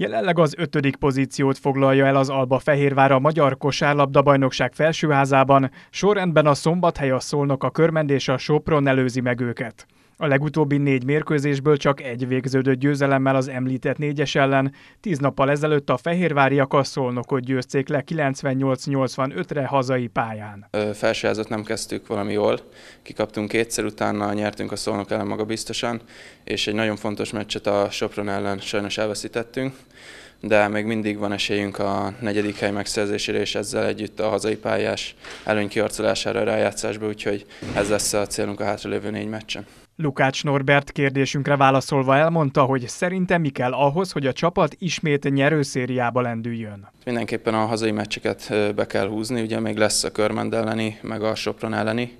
Jelenleg az ötödik pozíciót foglalja el az Alba Fehérvár a Magyar Kosárlabda Bajnokság felsőházában, sorrendben a Szombathely, a Szolnok, a Körmend és a Sopron előzi meg őket. A legutóbbi négy mérkőzésből csak egy végződött győzelemmel az említett négyes ellen. Tíz nappal ezelőtt a fehérváriak a szolnokot győzték le 98-85-re hazai pályán. Felsőházat nem kezdtük valami jól, kikaptunk kétszer, utána nyertünk a szolnok ellen maga biztosan, és egy nagyon fontos meccset a Sopron ellen sajnos elveszítettünk de még mindig van esélyünk a negyedik hely megszerzésére, és ezzel együtt a hazai pályás előny kiarcolására a rájátszásba, úgyhogy ez lesz a célunk a hátralévő négy meccsen. Lukács Norbert kérdésünkre válaszolva elmondta, hogy szerinte mi kell ahhoz, hogy a csapat ismét nyerőszériába lendüljön. Mindenképpen a hazai meccseket be kell húzni, ugye még lesz a Körmend elleni, meg a Sopron elleni.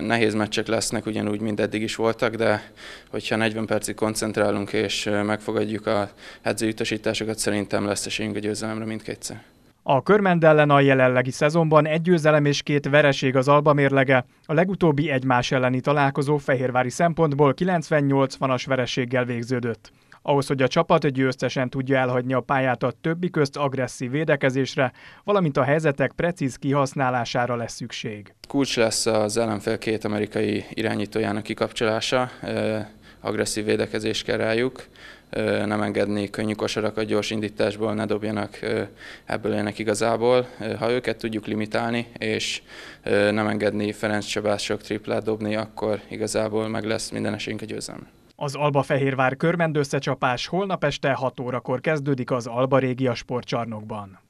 Nehéz meccsek lesznek, ugyanúgy, mint eddig is voltak, de hogyha 40 percig koncentrálunk és megfogadjuk a edzői utasításokat, szerintem lesz esélyünk a győzelemre mindkétszer. A körmend ellen a jelenlegi szezonban egy győzelem és két vereség az alba mérlege, a legutóbbi egymás elleni találkozó fehérvári szempontból 98 as vereséggel végződött. Ahhoz, hogy a csapat győztesen tudja elhagyni a pályát a többi közt agresszív védekezésre, valamint a helyzetek precíz kihasználására lesz szükség. Kulcs lesz az ellenfél két amerikai irányítójának kikapcsolása agresszív védekezés kell rájuk, nem engedni könnyű kosarakat gyors indításból, ne dobjanak ebből ennek igazából. Ha őket tudjuk limitálni, és nem engedni Ferenc Csabások triplát dobni, akkor igazából meg lesz minden esélyünk a győzelem. Az Alba-Fehérvár körmendőszecsapás holnap este 6 órakor kezdődik az Alba Régia sportcsarnokban.